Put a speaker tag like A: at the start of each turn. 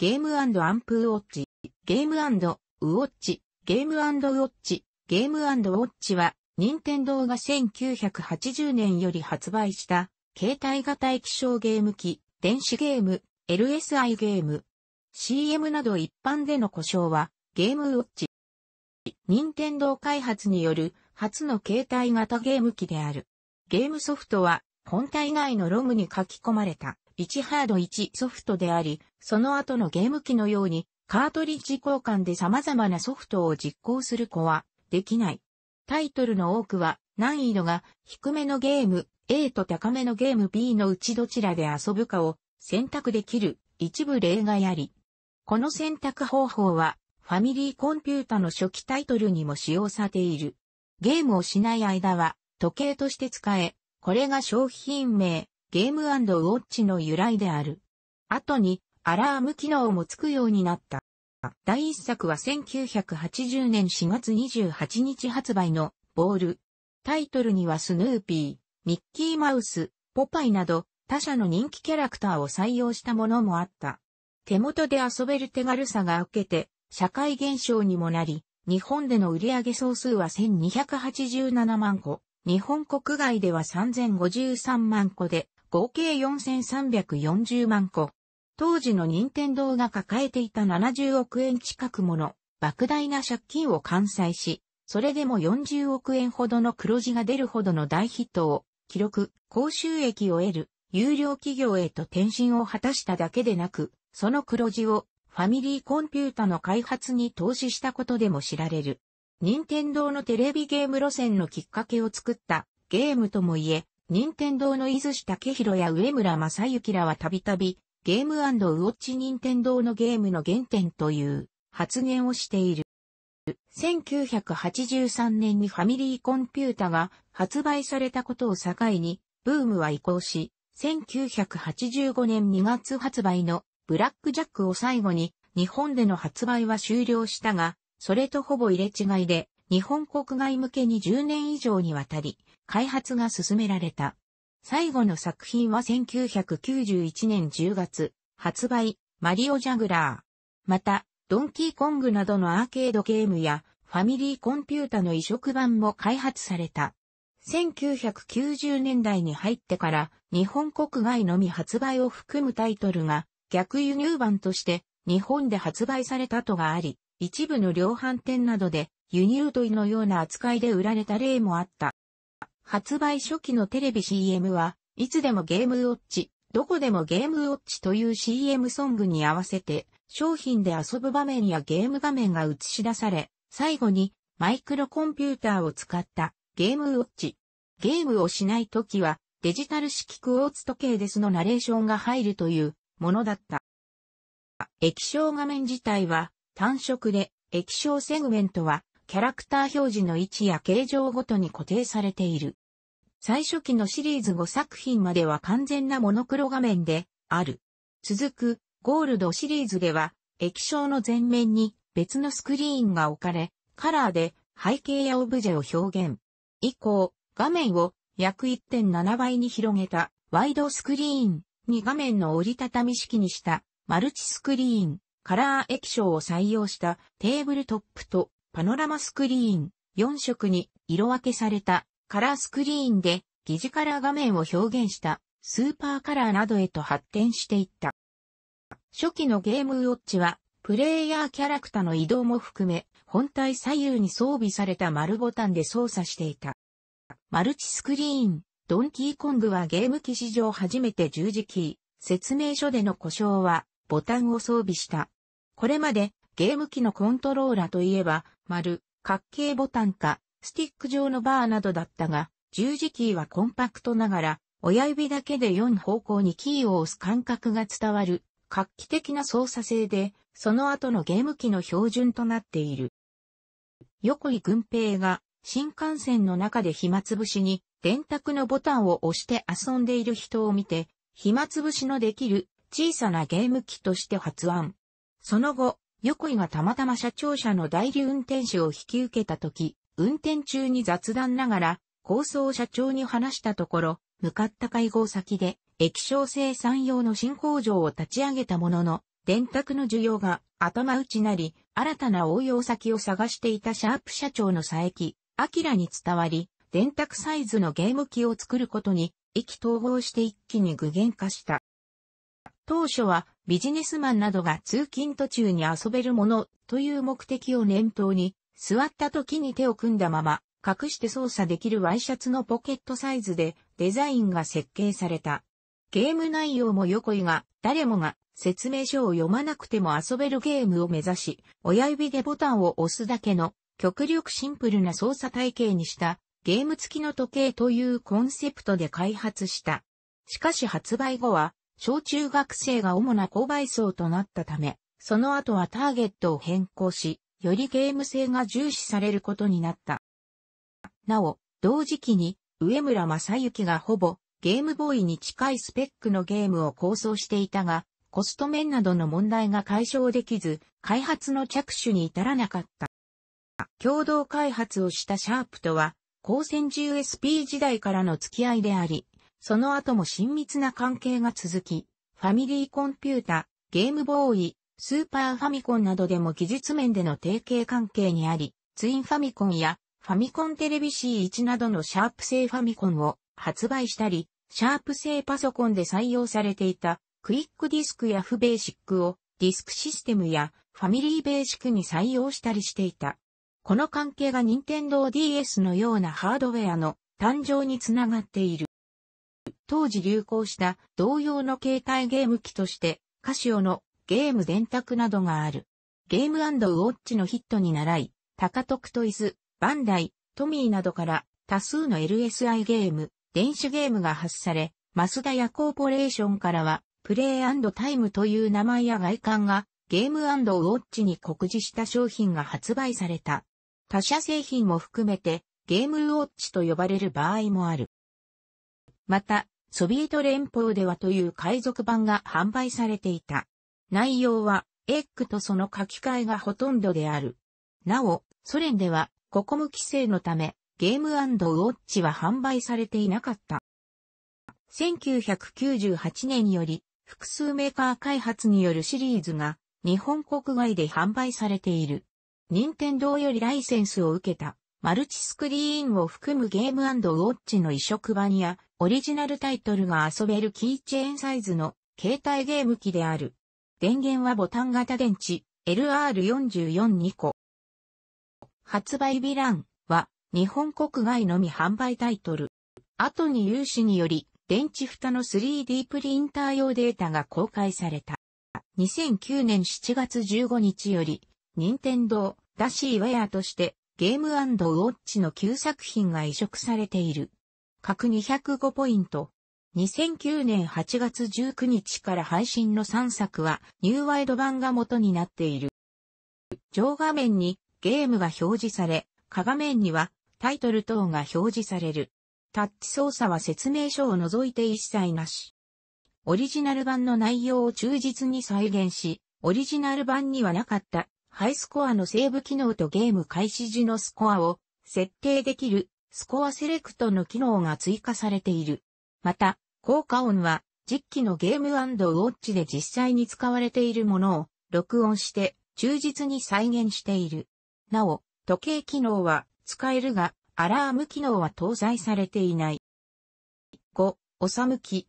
A: ゲームアンプウォッチ、ゲームウォッチ、ゲームウォッチ、ゲームウォッチは、任天堂が1980年より発売した、携帯型液晶ゲーム機、電子ゲーム、LSI ゲーム、CM など一般での故障は、ゲームウォッチ。任天堂開発による初の携帯型ゲーム機である。ゲームソフトは本体外のロムに書き込まれた1ハード1ソフトであり、その後のゲーム機のように、カートリッジ交換で様々なソフトを実行する子は、できない。タイトルの多くは、難易度が低めのゲーム A と高めのゲーム B のうちどちらで遊ぶかを選択できる一部例外あり。この選択方法はファミリーコンピュータの初期タイトルにも使用されている。ゲームをしない間は時計として使え、これが商品名ゲームウォッチの由来である。後に、アラーム機能もつくようになった。第一作は1980年4月28日発売の、ボール。タイトルにはスヌーピー、ミッキーマウス、ポパイなど、他社の人気キャラクターを採用したものもあった。手元で遊べる手軽さが受けて、社会現象にもなり、日本での売上総数は1287万個、日本国外では3053万個で、合計4340万個。当時の任天堂が抱えていた70億円近くもの莫大な借金を完済し、それでも40億円ほどの黒字が出るほどの大ヒットを記録、高収益を得る、有料企業へと転身を果たしただけでなく、その黒字をファミリーコンピュータの開発に投資したことでも知られる。任天堂のテレビゲーム路線のきっかけを作ったゲームともいえ、任天堂の伊豆志武宏や上村正幸らはたびたび、ゲームウォッチ任天堂のゲームの原点という発言をしている。1983年にファミリーコンピュータが発売されたことを境に、ブームは移行し、1985年2月発売のブラックジャックを最後に日本での発売は終了したが、それとほぼ入れ違いで日本国外向けに10年以上にわたり開発が進められた。最後の作品は1991年10月、発売、マリオジャグラー。また、ドンキーコングなどのアーケードゲームや、ファミリーコンピュータの移植版も開発された。1990年代に入ってから日本国外のみ発売を含むタイトルが逆輸入版として日本で発売されたとがあり、一部の量販店などで輸入問いのような扱いで売られた例もあった。発売初期のテレビ CM は、いつでもゲームウォッチ、どこでもゲームウォッチという CM ソングに合わせて、商品で遊ぶ場面やゲーム画面が映し出され、最後にマイクロコンピューターを使ったゲームウォッチ。ゲームをしないときはデジタル式クォーツ時計ですのナレーションが入るというものだった。液晶画面自体は単色で液晶セグメントはキャラクター表示の位置や形状ごとに固定されている。最初期のシリーズ5作品までは完全なモノクロ画面である。続くゴールドシリーズでは液晶の前面に別のスクリーンが置かれ、カラーで背景やオブジェを表現。以降、画面を約1.7倍に広げたワイドスクリーンに画面の折りたたみ式にしたマルチスクリーン、カラー液晶を採用したテーブルトップとパノラマスクリーン、4色に色分けされたカラースクリーンで疑似カラー画面を表現したスーパーカラーなどへと発展していった。初期のゲームウォッチはプレイヤーキャラクタの移動も含め本体左右に装備された丸ボタンで操作していた。マルチスクリーン、ドンキーコングはゲーム機史上初めて十字キー、説明書での故障はボタンを装備した。これまでゲーム機のコントローラといえば丸、角形ボタンか、スティック状のバーなどだったが、十字キーはコンパクトながら、親指だけで4方向にキーを押す感覚が伝わる、画期的な操作性で、その後のゲーム機の標準となっている。横井軍平が、新幹線の中で暇つぶしに、電卓のボタンを押して遊んでいる人を見て、暇つぶしのできる小さなゲーム機として発案。その後、横井がたまたま社長車の代理運転手を引き受けた時、運転中に雑談ながら、構想社長に話したところ、向かった会合先で、液晶生産用の新工場を立ち上げたものの、電卓の需要が頭打ちなり、新たな応用先を探していたシャープ社長の佐伯、明に伝わり、電卓サイズのゲーム機を作ることに、意気投合して一気に具現化した。当初はビジネスマンなどが通勤途中に遊べるものという目的を念頭に、座った時に手を組んだまま隠して操作できるワイシャツのポケットサイズでデザインが設計された。ゲーム内容も横井が誰もが説明書を読まなくても遊べるゲームを目指し、親指でボタンを押すだけの極力シンプルな操作体系にしたゲーム付きの時計というコンセプトで開発した。しかし発売後は小中学生が主な購買層となったため、その後はターゲットを変更し、よりゲーム性が重視されることになった。なお、同時期に、上村正幸がほぼ、ゲームボーイに近いスペックのゲームを構想していたが、コスト面などの問題が解消できず、開発の着手に至らなかった。共同開発をしたシャープとは、高専 10SP 時代からの付き合いであり、その後も親密な関係が続き、ファミリーコンピュータ、ゲームボーイ、スーパーファミコンなどでも技術面での提携関係にあり、ツインファミコンやファミコンテレビ C1 などのシャープ製ファミコンを発売したり、シャープ製パソコンで採用されていたクイックディスクやフベーシックをディスクシステムやファミリーベーシックに採用したりしていた。この関係が任天堂 DS のようなハードウェアの誕生につながっている。当時流行した同様の携帯ゲーム機として、カシオのゲーム電卓などがある。ゲームウォッチのヒットに習い、タカトクトイズ、バンダイ、トミーなどから多数の LSI ゲーム、電子ゲームが発され、マスダやコーポレーションからは、プレイタイムという名前や外観が、ゲームウォッチに告示した商品が発売された。他社製品も含めて、ゲームウォッチと呼ばれる場合もある。また、ソビエト連邦ではという海賊版が販売されていた。内容は、エッグとその書き換えがほとんどである。なお、ソ連では、ココム規制のため、ゲームウォッチは販売されていなかった。1998年より、複数メーカー開発によるシリーズが、日本国外で販売されている。任天堂よりライセンスを受けた、マルチスクリーンを含むゲームウォッチの移植版や、オリジナルタイトルが遊べるキーチェーンサイズの携帯ゲーム機である。電源はボタン型電池 LR442 個。発売ランは日本国外のみ販売タイトル。後に有志により電池蓋の 3D プリンター用データが公開された。2009年7月15日より、任天堂ダシーウェアとしてゲームウォッチの旧作品が移植されている。各205ポイント。2009年8月19日から配信の3作はニューワイド版が元になっている。上画面にゲームが表示され、下画面にはタイトル等が表示される。タッチ操作は説明書を除いて一切なし。オリジナル版の内容を忠実に再現し、オリジナル版にはなかったハイスコアのセーブ機能とゲーム開始時のスコアを設定できるスコアセレクトの機能が追加されている。また、効果音は、実機のゲームウォッチで実際に使われているものを録音して忠実に再現している。なお、時計機能は使えるが、アラーム機能は搭載されていない。5、おさむき、